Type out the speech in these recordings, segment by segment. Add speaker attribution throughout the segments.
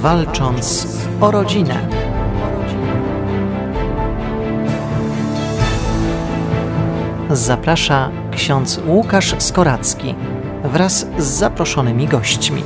Speaker 1: walcząc o rodzinę. Zaprasza ksiądz Łukasz Skoracki wraz z zaproszonymi gośćmi.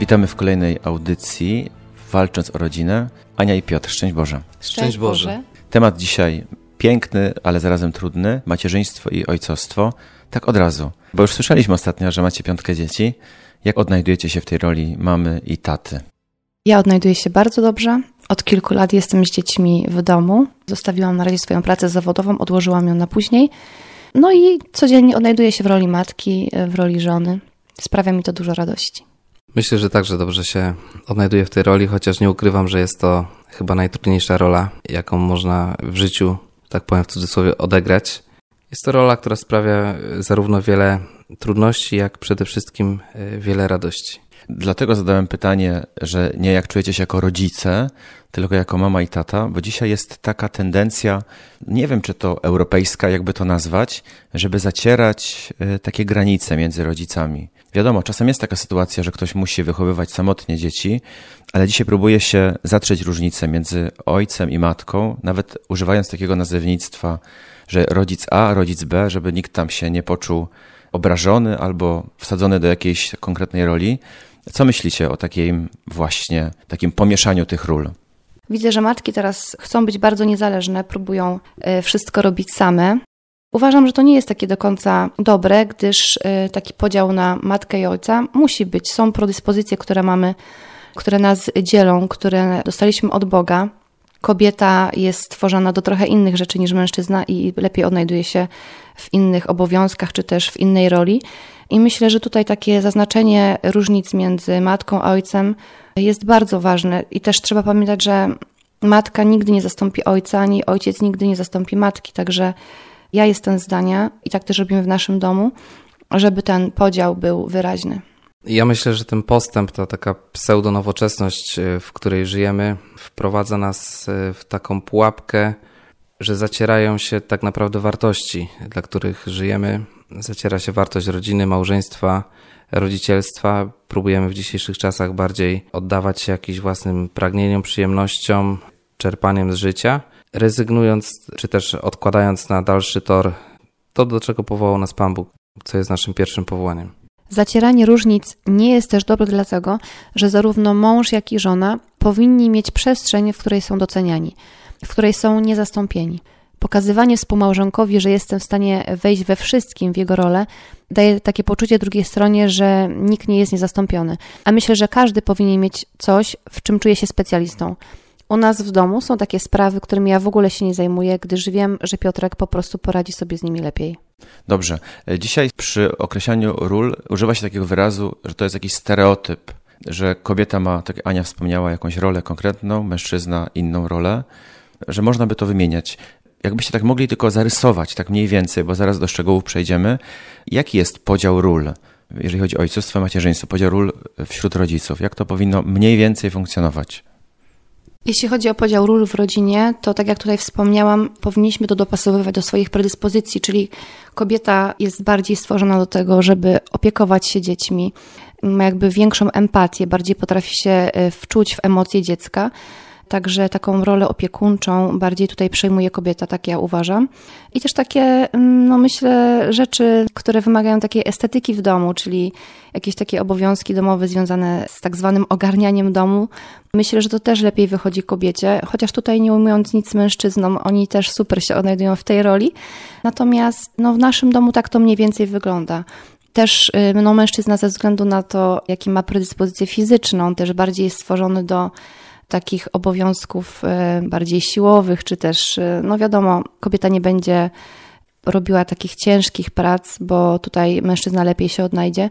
Speaker 2: Witamy w kolejnej audycji Walcząc o rodzinę. Ania i Piotr, szczęść Boże. Szczęść Boże. Temat dzisiaj piękny, ale zarazem trudny, macierzyństwo i ojcostwo. Tak od razu, bo już słyszeliśmy ostatnio, że macie piątkę dzieci. Jak odnajdujecie się w tej roli mamy i taty?
Speaker 1: Ja odnajduję się bardzo dobrze. Od kilku lat jestem z dziećmi w domu. Zostawiłam na razie swoją pracę zawodową, odłożyłam ją na później. No i codziennie odnajduję się w roli matki, w roli żony. Sprawia mi to dużo radości.
Speaker 3: Myślę, że także dobrze się odnajduję w tej roli, chociaż nie ukrywam, że jest to chyba najtrudniejsza rola, jaką można w życiu, tak powiem w cudzysłowie, odegrać. Jest to rola, która sprawia e, zarówno wiele trudności, jak
Speaker 2: przede wszystkim e, wiele radości. Dlatego zadałem pytanie, że nie jak czujecie się jako rodzice, tylko jako mama i tata, bo dzisiaj jest taka tendencja, nie wiem czy to europejska, jakby to nazwać, żeby zacierać e, takie granice między rodzicami. Wiadomo, czasem jest taka sytuacja, że ktoś musi wychowywać samotnie dzieci, ale dzisiaj próbuje się zatrzeć różnicę między ojcem i matką, nawet używając takiego nazewnictwa, że rodzic A, rodzic B, żeby nikt tam się nie poczuł obrażony albo wsadzony do jakiejś konkretnej roli. Co myślicie o takim właśnie, takim pomieszaniu tych ról?
Speaker 1: Widzę, że matki teraz chcą być bardzo niezależne, próbują y, wszystko robić same. Uważam, że to nie jest takie do końca dobre, gdyż e, taki podział na matkę i ojca musi być. Są predyspozycje, które mamy, które nas dzielą, które dostaliśmy od Boga. Kobieta jest stworzona do trochę innych rzeczy niż mężczyzna i lepiej odnajduje się w innych obowiązkach czy też w innej roli. I myślę, że tutaj takie zaznaczenie różnic między matką a ojcem jest bardzo ważne. I też trzeba pamiętać, że matka nigdy nie zastąpi ojca, ani ojciec nigdy nie zastąpi matki. Także ja jestem zdania, i tak też robimy w naszym domu, żeby ten podział był wyraźny.
Speaker 3: Ja myślę, że ten postęp, ta taka pseudonowoczesność, e, w której żyjemy, wprowadza nas e, w taką pułapkę, że zacierają się tak naprawdę wartości, dla których żyjemy. Zaciera się wartość rodziny, małżeństwa, rodzicielstwa. Próbujemy w dzisiejszych czasach bardziej oddawać się jakimś własnym pragnieniom, przyjemnościom, czerpaniem z życia rezygnując czy też odkładając na dalszy tor to, do czego powołał nas Pan Bóg, co jest naszym pierwszym powołaniem.
Speaker 1: Zacieranie różnic nie jest też dobre dlatego, że zarówno mąż, jak i żona powinni mieć przestrzeń, w której są doceniani, w której są niezastąpieni. Pokazywanie współmałżonkowi, że jestem w stanie wejść we wszystkim w jego rolę, daje takie poczucie drugiej stronie, że nikt nie jest niezastąpiony. A myślę, że każdy powinien mieć coś, w czym czuje się specjalistą. U nas w domu są takie sprawy, którymi ja w ogóle się nie zajmuję, gdyż wiem, że Piotrek po prostu poradzi sobie z nimi lepiej.
Speaker 2: Dobrze. E, dzisiaj przy określaniu ról używa się takiego wyrazu, że to jest jakiś stereotyp, że kobieta ma, tak jak Ania wspomniała, jakąś rolę konkretną, mężczyzna inną rolę, że można by to wymieniać. Jakbyście tak mogli tylko zarysować, tak mniej więcej, bo zaraz do szczegółów przejdziemy, jaki jest podział ról? jeżeli chodzi o ojcostwo, macierzyństwo, podział ról wśród rodziców. Jak to powinno mniej więcej funkcjonować?
Speaker 1: Jeśli chodzi o podział ról w rodzinie, to tak jak tutaj wspomniałam, powinniśmy to dopasowywać do swoich predyspozycji, czyli kobieta jest bardziej stworzona do tego, żeby opiekować się dziećmi, ma jakby większą empatię, bardziej potrafi się y, wczuć w emocje dziecka Także taką rolę opiekuńczą bardziej tutaj przejmuje kobieta, tak ja uważam. I też takie, mm, no myślę, rzeczy, które wymagają takiej estetyki w domu, czyli jakieś takie obowiązki domowe związane z tak zwanym ogarnianiem domu. Myślę, że to też lepiej wychodzi kobiecie, chociaż tutaj nie ujmując nic mężczyznom, oni też super się odnajdują w tej roli. Natomiast no, w naszym domu tak to mniej więcej wygląda też y, no, mężczyzna ze względu na to, jaki ma predyspozycję fizyczną, też bardziej jest stworzony do takich obowiązków e, bardziej siłowych, czy też, e, no wiadomo, kobieta nie będzie robiła takich ciężkich prac, bo tutaj mężczyzna lepiej się odnajdzie.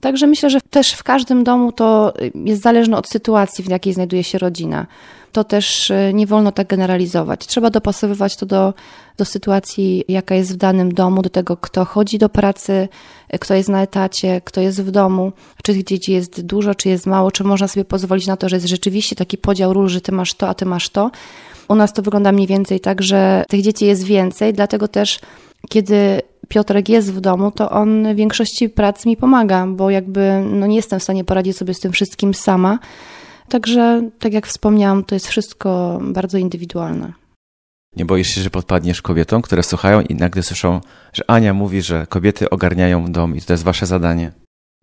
Speaker 1: Także myślę, że też w każdym domu to jest zależne od sytuacji, w jakiej znajduje się rodzina. To też e, nie wolno tak generalizować. Trzeba dopasowywać to do, do sytuacji, jaka jest w danym domu, do tego, kto chodzi do pracy, e, kto jest na etacie, kto jest w domu, czy tych dzieci jest dużo, czy jest mało, czy można sobie pozwolić na to, że jest rzeczywiście taki podział ról, że ty masz to, a ty masz to. U nas to wygląda mniej więcej tak, że tych dzieci jest więcej, dlatego też kiedy Piotrek jest w domu, to on w większości prac mi pomaga, bo jakby no nie jestem w stanie poradzić sobie z tym wszystkim sama. Także, tak jak wspomniałam, to jest wszystko bardzo indywidualne.
Speaker 2: Nie boisz się, że podpadniesz kobietom, które słuchają i nagle słyszą, że Ania mówi, że kobiety ogarniają dom i to jest wasze zadanie?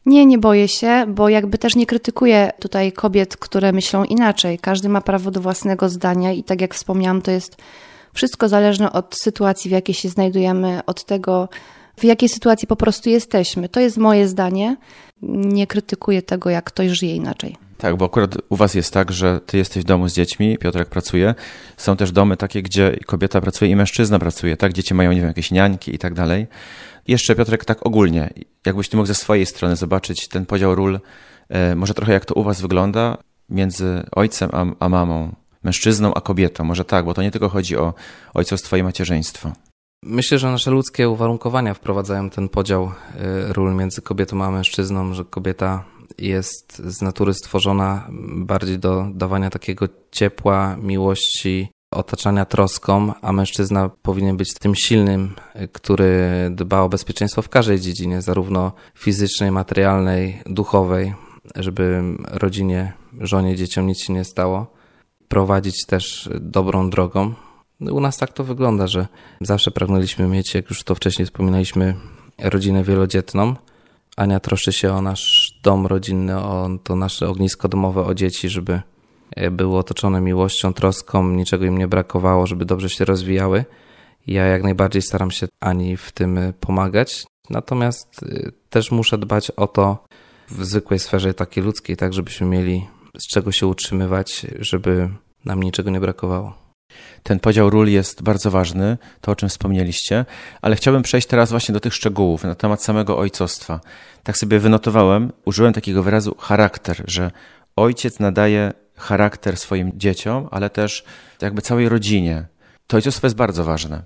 Speaker 1: Nie, nie boję się, bo jakby też nie krytykuję tutaj kobiet, które myślą inaczej. Każdy ma prawo do własnego zdania i tak jak wspomniałam, to jest wszystko zależne od sytuacji, w jakiej się znajdujemy, od tego, w jakiej sytuacji po prostu jesteśmy. To jest moje zdanie. Nie krytykuję tego, jak ktoś żyje inaczej.
Speaker 2: Tak, bo akurat u was jest tak, że ty jesteś w domu z dziećmi, Piotrek pracuje. Są też domy takie, gdzie kobieta pracuje i mężczyzna pracuje, tak? Dzieci mają, nie wiem, jakieś niańki i tak dalej. Jeszcze Piotrek, tak ogólnie, jakbyś ty mógł ze swojej strony zobaczyć ten podział ról, e, może trochę jak to u was wygląda między ojcem a, a mamą mężczyzną a kobietą. Może tak, bo to nie tylko chodzi o ojcostwo i macierzyństwo.
Speaker 3: Myślę, że nasze ludzkie uwarunkowania wprowadzają ten podział y, ról między kobietą a mężczyzną, że kobieta jest z natury stworzona bardziej do dawania takiego ciepła, miłości, otaczania troską, a mężczyzna powinien być tym silnym, y, który dba o bezpieczeństwo w każdej dziedzinie, zarówno fizycznej, materialnej, duchowej, żeby rodzinie, żonie, dzieciom nic się nie stało prowadzić też dobrą drogą. U nas tak to wygląda, że zawsze pragnęliśmy mieć, jak już to wcześniej wspominaliśmy, rodzinę wielodzietną. Ania troszczy się o nasz dom rodzinny, o to nasze ognisko domowe, o dzieci, żeby e, były otoczone miłością, troską, niczego im nie brakowało, żeby dobrze się rozwijały. Ja jak najbardziej staram się Ani w tym e, pomagać, natomiast e, też muszę dbać o to w zwykłej sferze takiej ludzkiej, tak żebyśmy mieli z czego się utrzymywać,
Speaker 2: żeby nam niczego nie brakowało. Ten podział ról jest bardzo ważny, to o czym wspomnieliście, ale chciałbym przejść teraz właśnie do tych szczegółów na temat samego ojcostwa. Tak sobie wynotowałem, użyłem takiego wyrazu charakter, że ojciec nadaje charakter swoim dzieciom, ale też jakby całej rodzinie. To ojcostwo jest bardzo ważne.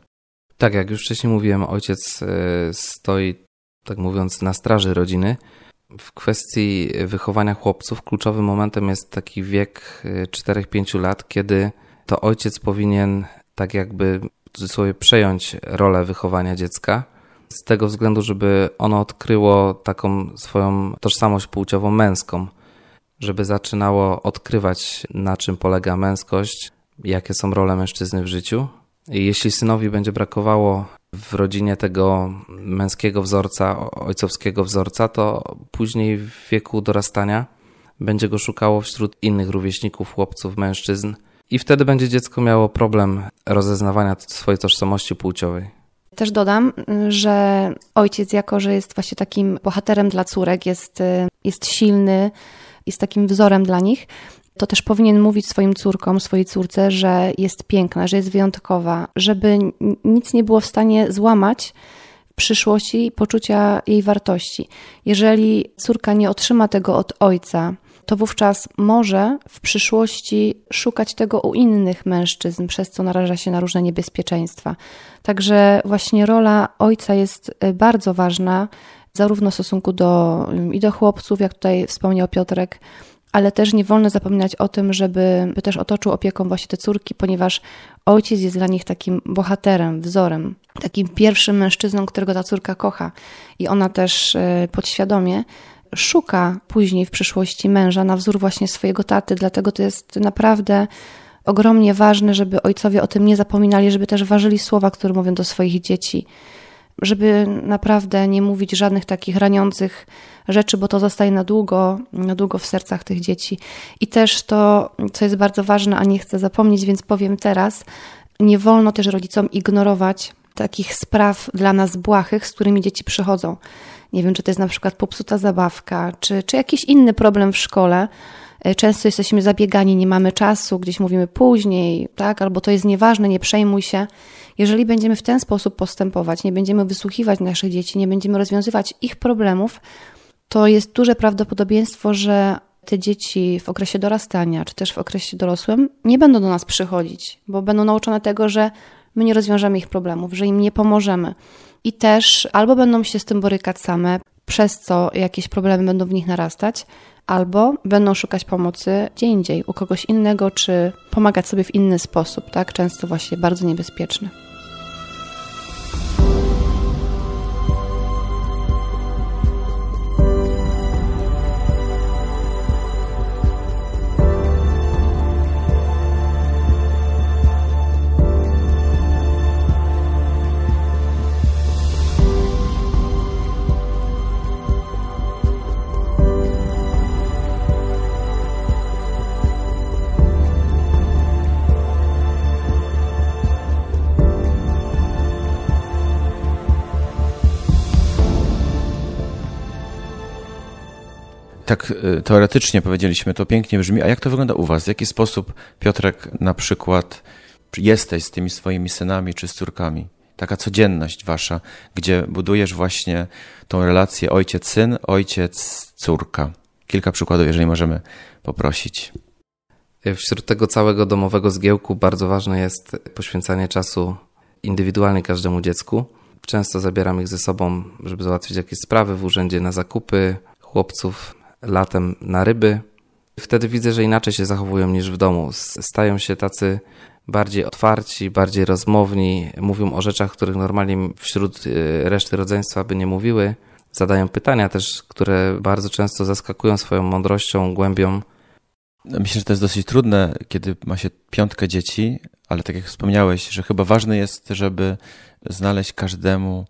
Speaker 2: Tak,
Speaker 3: jak już wcześniej mówiłem, ojciec e, stoi, tak mówiąc, na straży rodziny, w kwestii wychowania chłopców kluczowym momentem jest taki wiek 4-5 y, lat, kiedy to ojciec powinien tak jakby w cudzysłowie przejąć rolę wychowania dziecka. Z tego względu, żeby ono odkryło taką swoją tożsamość płciową męską, żeby zaczynało odkrywać, na czym polega męskość, jakie są role mężczyzny w życiu. I jeśli synowi będzie brakowało w rodzinie tego męskiego wzorca, ojcowskiego wzorca, to później w wieku dorastania będzie go szukało wśród innych rówieśników, chłopców, mężczyzn. I wtedy będzie dziecko miało problem rozeznawania swojej tożsamości płciowej.
Speaker 1: Też dodam, że ojciec, jako że jest właśnie takim bohaterem dla córek, jest, y, jest silny, jest takim wzorem dla nich, to też powinien mówić swoim córkom, swojej córce, że jest piękna, że jest wyjątkowa, żeby nic nie było w stanie złamać w przyszłości poczucia jej wartości. Jeżeli córka nie otrzyma tego od ojca, to wówczas może w przyszłości szukać tego u innych mężczyzn, przez co naraża się na różne niebezpieczeństwa. Także właśnie rola ojca jest y, bardzo ważna, zarówno w stosunku do, y, i do chłopców, jak tutaj wspomniał Piotrek, ale też nie wolno zapominać o tym, żeby też otoczył opieką właśnie te córki, ponieważ ojciec jest dla nich takim bohaterem, wzorem, takim pierwszym mężczyzną, którego ta córka kocha. I ona też e, podświadomie szuka później w przyszłości męża na wzór właśnie swojego taty, dlatego to jest naprawdę ogromnie ważne, żeby ojcowie o tym nie zapominali, żeby też ważyli słowa, które mówią do swoich dzieci żeby naprawdę nie mówić żadnych takich raniących rzeczy, bo to zostaje na długo, na długo w sercach tych dzieci. I też to, co jest bardzo ważne, a nie chcę zapomnieć, więc powiem teraz, nie wolno też rodzicom ignorować takich spraw dla nas błahych, z którymi dzieci przychodzą. Nie wiem, czy to jest na przykład popsuta zabawka, czy, czy jakiś inny problem w szkole. E, często jesteśmy zabiegani, nie mamy czasu, gdzieś mówimy później, tak? albo to jest nieważne, nie przejmuj się. Jeżeli będziemy w ten sposób postępować, nie będziemy wysłuchiwać naszych dzieci, nie będziemy rozwiązywać ich problemów, to jest duże prawdopodobieństwo, że te dzieci w okresie dorastania, czy też w okresie dorosłym, nie będą do nas przychodzić, bo będą nauczone tego, że my nie rozwiążemy ich problemów, że im nie pomożemy. I też albo będą się z tym borykać same, przez co jakieś problemy będą w nich narastać, albo będą szukać pomocy gdzie indziej, u kogoś innego, czy pomagać sobie w inny sposób, tak? Często właśnie bardzo niebezpieczny.
Speaker 2: Y, teoretycznie powiedzieliśmy, to pięknie brzmi, a jak to wygląda u Was? W jaki sposób, Piotrek, na przykład jesteś z tymi swoimi synami czy z córkami? Taka codzienność Wasza, gdzie budujesz właśnie tą relację ojciec-syn, ojciec-córka. Kilka przykładów, jeżeli możemy poprosić. Wśród tego
Speaker 3: całego domowego zgiełku bardzo ważne jest poświęcanie czasu indywidualnie każdemu dziecku. Często zabieram ich ze sobą, żeby załatwić jakieś sprawy w urzędzie na zakupy chłopców latem na ryby. Wtedy widzę, że inaczej się zachowują niż w domu. Stają się tacy bardziej otwarci, bardziej rozmowni, mówią o rzeczach, których normalnie wśród y, reszty rodzeństwa by nie mówiły. Zadają pytania też, które
Speaker 2: bardzo często zaskakują swoją mądrością, głębią. Myślę, że to jest dosyć trudne, kiedy ma się piątkę dzieci, ale tak jak wspomniałeś, że chyba ważne jest, żeby znaleźć każdemu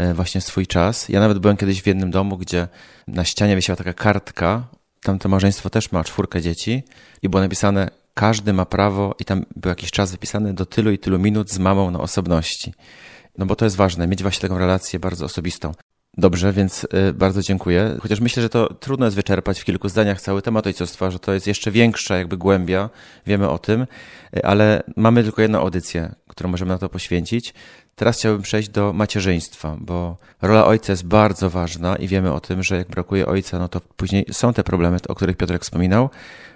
Speaker 2: E, właśnie swój czas. Ja nawet byłem kiedyś w jednym domu, gdzie na ścianie wisiała taka kartka, tamte małżeństwo też ma czwórkę dzieci i było napisane każdy ma prawo i tam był jakiś czas wypisany do tylu i tylu minut z mamą na osobności. No bo to jest ważne, mieć właśnie taką relację bardzo osobistą. Dobrze, więc e, bardzo dziękuję. Chociaż myślę, że to trudno jest wyczerpać w kilku zdaniach cały temat ojcostwa, że to jest jeszcze większa jakby głębia, wiemy o tym, e, ale mamy tylko jedną audycję, którą możemy na to poświęcić. Teraz chciałbym przejść do macierzyństwa, bo rola ojca jest bardzo ważna i wiemy o tym, że jak brakuje ojca, no to później są te problemy, o których Piotrek wspominał.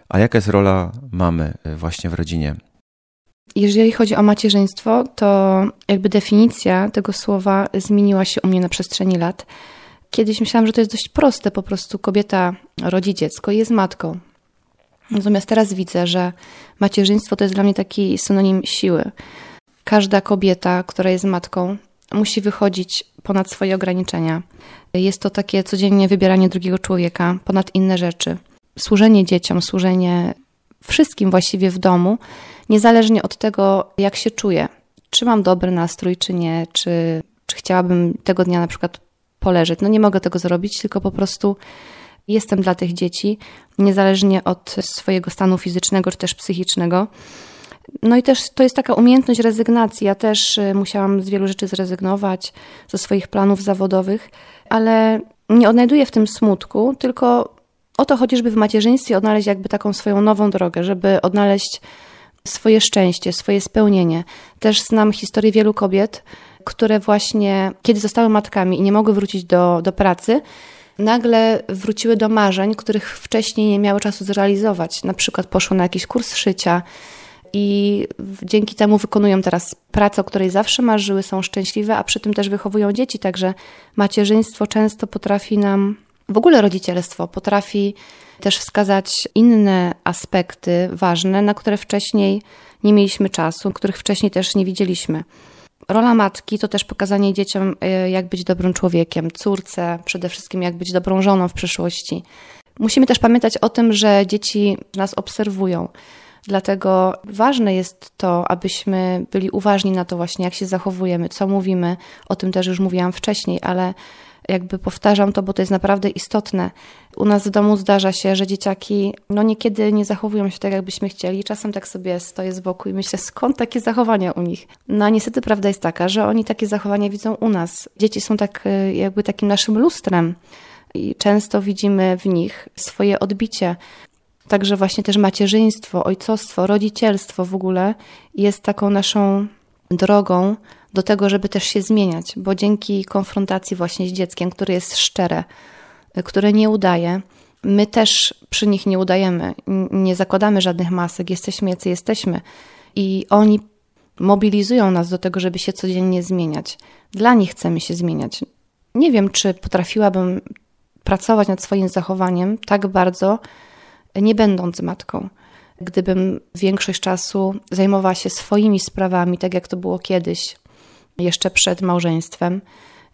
Speaker 2: A jaka jest rola mamy y, właśnie w rodzinie?
Speaker 1: Jeżeli chodzi o macierzyństwo, to jakby definicja tego słowa zmieniła się u mnie na przestrzeni lat. Kiedyś myślałam, że to jest dość proste, po prostu kobieta rodzi dziecko i jest matką. Natomiast teraz widzę, że macierzyństwo to jest dla mnie taki synonim siły. Każda kobieta, która jest matką, musi wychodzić ponad swoje ograniczenia. Jest to takie codziennie wybieranie drugiego człowieka ponad inne rzeczy. Służenie dzieciom, służenie wszystkim właściwie w domu, niezależnie od tego, jak się czuję, czy mam dobry nastrój, czy nie, czy, czy chciałabym tego dnia na przykład poleżeć. No nie mogę tego zrobić, tylko po prostu jestem dla tych dzieci, niezależnie od swojego stanu fizycznego czy też psychicznego. No i też to jest taka umiejętność rezygnacji. Ja też y, musiałam z wielu rzeczy zrezygnować, ze swoich planów zawodowych, ale nie odnajduję w tym smutku, tylko o to chodzi, żeby w macierzyństwie odnaleźć jakby taką swoją nową drogę, żeby odnaleźć swoje szczęście, swoje spełnienie. Też znam historię wielu kobiet, które właśnie, kiedy zostały matkami i nie mogły wrócić do, do pracy, nagle wróciły do marzeń, których wcześniej nie miały czasu zrealizować. Na przykład poszły na jakiś kurs szycia, i dzięki temu wykonują teraz pracę, o której zawsze marzyły, są szczęśliwe, a przy tym też wychowują dzieci, także macierzyństwo często potrafi nam, w ogóle rodzicielstwo potrafi też wskazać inne aspekty ważne, na które wcześniej nie mieliśmy czasu, których wcześniej też nie widzieliśmy. Rola matki to też pokazanie dzieciom, e, jak być dobrym człowiekiem, córce, przede wszystkim jak być dobrą żoną w przyszłości. Musimy też pamiętać o tym, że dzieci nas obserwują. Dlatego ważne jest to, abyśmy byli uważni na to właśnie, jak się zachowujemy, co mówimy. O tym też już mówiłam wcześniej, ale jakby powtarzam to, bo to jest naprawdę istotne. U nas w domu zdarza się, że dzieciaki no niekiedy nie zachowują się tak, jakbyśmy chcieli. Czasem tak sobie stoję z boku i myślę, skąd takie zachowania u nich? No a niestety prawda jest taka, że oni takie zachowania widzą u nas. Dzieci są tak y, jakby takim naszym lustrem i często widzimy w nich swoje odbicie. Także właśnie też macierzyństwo, ojcostwo, rodzicielstwo w ogóle jest taką naszą drogą do tego, żeby też się zmieniać, bo dzięki konfrontacji właśnie z dzieckiem, które jest szczere, które nie udaje, my też przy nich nie udajemy, nie zakładamy żadnych masek, jesteśmy jacy jesteśmy i oni mobilizują nas do tego, żeby się codziennie zmieniać. Dla nich chcemy się zmieniać. Nie wiem, czy potrafiłabym pracować nad swoim zachowaniem tak bardzo, nie będąc matką. Gdybym większość czasu zajmowała się swoimi sprawami, tak jak to było kiedyś, jeszcze przed małżeństwem,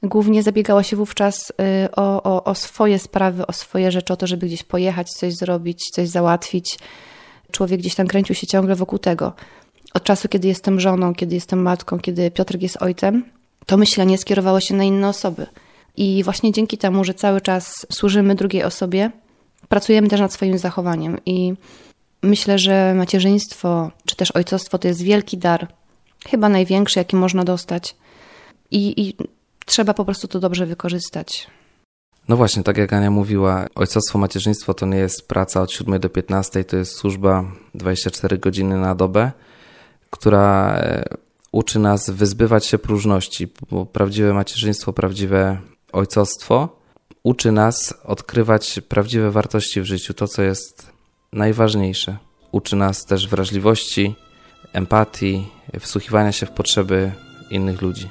Speaker 1: głównie zabiegała się wówczas y, o, o, o swoje sprawy, o swoje rzeczy, o to, żeby gdzieś pojechać, coś zrobić, coś załatwić. Człowiek gdzieś tam kręcił się ciągle wokół tego. Od czasu, kiedy jestem żoną, kiedy jestem matką, kiedy Piotr jest ojcem, to myślenie skierowało się na inne osoby. I właśnie dzięki temu, że cały czas służymy drugiej osobie, pracujemy też nad swoim zachowaniem i myślę, że macierzyństwo czy też ojcostwo to jest wielki dar, chyba największy, jaki można dostać. I, i trzeba po prostu to dobrze wykorzystać.
Speaker 3: No właśnie, tak jak Ania mówiła, ojcostwo, macierzyństwo to nie jest praca od 7 do 15, to jest służba 24 godziny na dobę, która e, uczy nas wyzbywać się próżności, bo prawdziwe macierzyństwo, prawdziwe ojcostwo uczy nas odkrywać prawdziwe wartości w życiu, to co jest najważniejsze. Uczy nas też wrażliwości, empatii, wsłuchiwania się w potrzeby innych ludzi.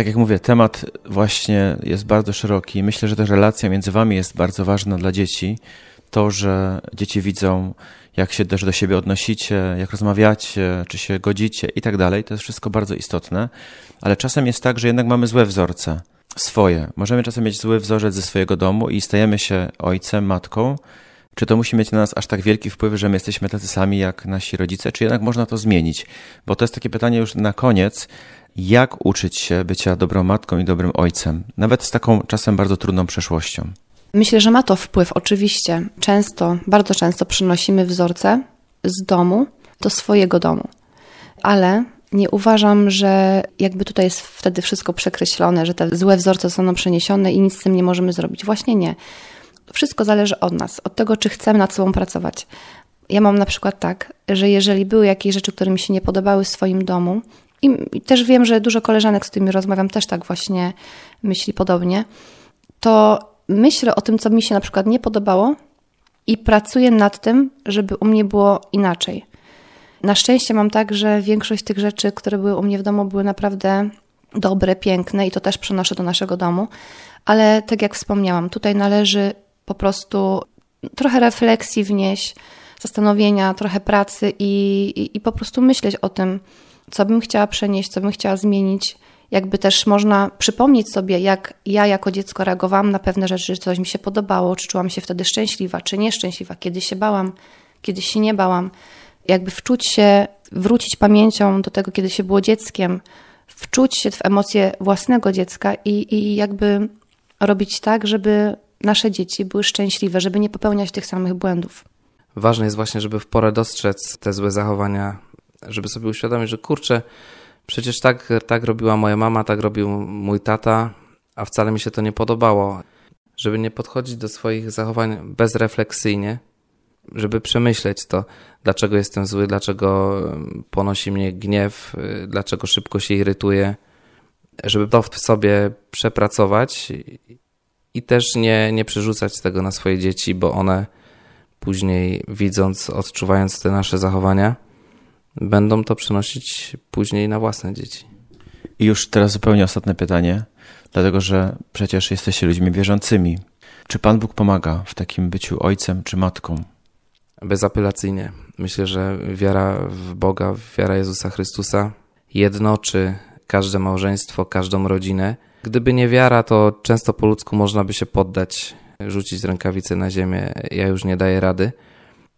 Speaker 2: Tak jak mówię, temat właśnie jest bardzo szeroki. Myślę, że ta relacja między wami jest bardzo ważna dla dzieci. To, że dzieci widzą, jak się też do siebie odnosicie, jak rozmawiacie, czy się godzicie i tak dalej, to jest wszystko bardzo istotne. Ale czasem jest tak, że jednak mamy złe wzorce swoje. Możemy czasem mieć zły wzorzec ze swojego domu i stajemy się ojcem, matką. Czy to musi mieć na nas aż tak wielki wpływ, że my jesteśmy tacy sami jak nasi rodzice, czy jednak można to zmienić? Bo to jest takie pytanie już na koniec, jak uczyć się bycia dobrą matką i dobrym ojcem, nawet z taką czasem bardzo trudną przeszłością?
Speaker 1: Myślę, że ma to wpływ, oczywiście. Często, bardzo często przynosimy wzorce z domu do swojego domu, ale nie uważam, że jakby tutaj jest wtedy wszystko przekreślone, że te złe wzorce są nam przeniesione i nic z tym nie możemy zrobić. Właśnie nie. Wszystko zależy od nas, od tego, czy chcemy nad sobą pracować. Ja mam na przykład tak, że jeżeli były jakieś rzeczy, które mi się nie podobały w swoim domu, i też wiem, że dużo koleżanek, z którymi rozmawiam, też tak właśnie myśli podobnie, to myślę o tym, co mi się na przykład nie podobało i pracuję nad tym, żeby u mnie było inaczej. Na szczęście mam tak, że większość tych rzeczy, które były u mnie w domu, były naprawdę dobre, piękne i to też przenoszę do naszego domu. Ale tak jak wspomniałam, tutaj należy po prostu trochę refleksji wnieść, zastanowienia, trochę pracy i, i, i po prostu myśleć o tym, co bym chciała przenieść, co bym chciała zmienić. Jakby też można przypomnieć sobie, jak ja jako dziecko reagowałam na pewne rzeczy, czy coś mi się podobało, czy czułam się wtedy szczęśliwa, czy nieszczęśliwa, kiedy się bałam, kiedy się nie bałam. Jakby wczuć się, wrócić pamięcią do tego, kiedy się było dzieckiem, wczuć się w emocje własnego dziecka i, i jakby robić tak, żeby nasze dzieci były szczęśliwe, żeby nie popełniać tych samych błędów.
Speaker 3: Ważne jest właśnie, żeby w porę dostrzec te złe zachowania żeby sobie uświadomić, że kurczę, przecież tak, tak robiła moja mama, tak robił mój tata, a wcale mi się to nie podobało. Żeby nie podchodzić do swoich zachowań bezrefleksyjnie, żeby przemyśleć to, dlaczego jestem zły, dlaczego ponosi mnie gniew, dlaczego szybko się irytuję, żeby to w sobie przepracować i też nie, nie przerzucać tego na swoje dzieci, bo one później widząc, odczuwając te nasze zachowania, będą to przenosić później na własne dzieci.
Speaker 2: I już teraz zupełnie ostatnie pytanie, dlatego że przecież jesteście ludźmi wierzącymi. Czy Pan Bóg pomaga w takim byciu ojcem czy matką?
Speaker 3: Bezapelacyjnie. Myślę, że wiara w Boga, wiara Jezusa Chrystusa jednoczy każde małżeństwo, każdą rodzinę. Gdyby nie wiara, to często po ludzku można by się poddać, rzucić rękawice na ziemię. Ja już nie daję rady,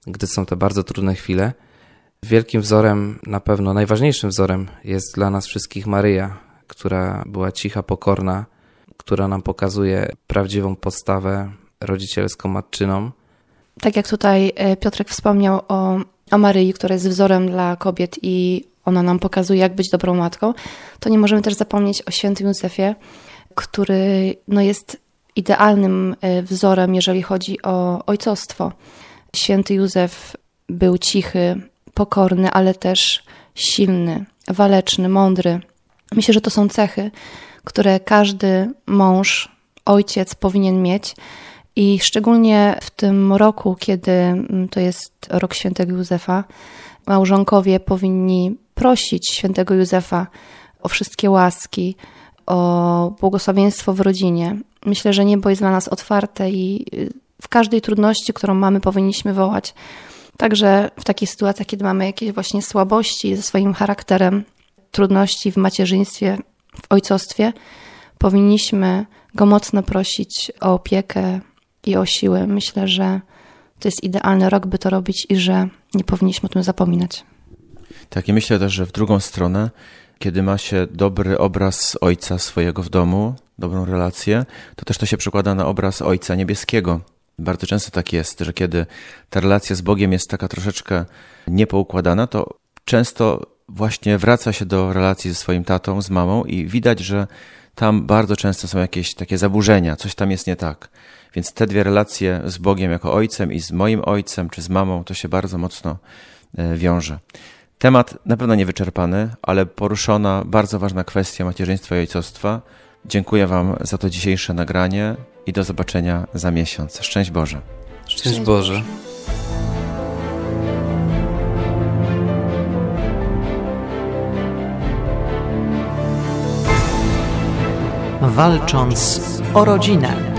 Speaker 3: gdy są te bardzo trudne chwile. Wielkim wzorem, na pewno najważniejszym wzorem jest dla nas wszystkich Maryja, która była cicha, pokorna, która nam pokazuje prawdziwą postawę rodzicielską, matczyną.
Speaker 1: Tak jak tutaj e, Piotrek wspomniał o, o Maryi, która jest wzorem dla kobiet i ona nam pokazuje, jak być dobrą matką, to nie możemy też zapomnieć o świętym Józefie, który no, jest idealnym e, wzorem, jeżeli chodzi o ojcostwo. Święty Józef był cichy, pokorny, ale też silny, waleczny, mądry. Myślę, że to są cechy, które każdy mąż, ojciec powinien mieć. I szczególnie w tym roku, kiedy mm, to jest rok świętego Józefa, małżonkowie powinni prosić świętego Józefa o wszystkie łaski, o błogosławieństwo w rodzinie. Myślę, że niebo jest dla nas otwarte i y, w każdej trudności, którą mamy, powinniśmy wołać Także w takich sytuacjach, kiedy mamy jakieś właśnie słabości ze swoim charakterem, trudności w macierzyństwie, w ojcostwie, powinniśmy go mocno prosić o opiekę i o siłę. Myślę, że to jest idealny rok, by to robić i że nie powinniśmy o tym zapominać.
Speaker 2: Tak, i myślę też, że w drugą stronę, kiedy ma się dobry obraz ojca swojego w domu, dobrą relację, to też to się przekłada na obraz ojca niebieskiego, bardzo często tak jest, że kiedy ta relacja z Bogiem jest taka troszeczkę niepoukładana, to często właśnie wraca się do relacji ze swoim tatą, z mamą i widać, że tam bardzo często są jakieś takie zaburzenia, coś tam jest nie tak. Więc te dwie relacje z Bogiem jako ojcem i z moim ojcem czy z mamą to się bardzo mocno e, wiąże. Temat na pewno niewyczerpany, ale poruszona bardzo ważna kwestia macierzyństwa i ojcostwa. Dziękuję Wam za to dzisiejsze nagranie i do zobaczenia za miesiąc. Szczęść Boże. Szczęść, Boże.
Speaker 1: walcząc o rodzinę.